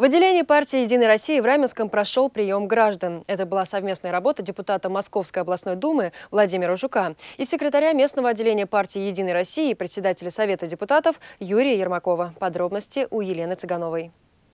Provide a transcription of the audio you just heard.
В отделении партии «Единой России» в Раменском прошел прием граждан. Это была совместная работа депутата Московской областной думы Владимира Жука и секретаря местного отделения партии «Единой России» и председателя Совета депутатов Юрия Ермакова. Подробности у Елены Цыгановой.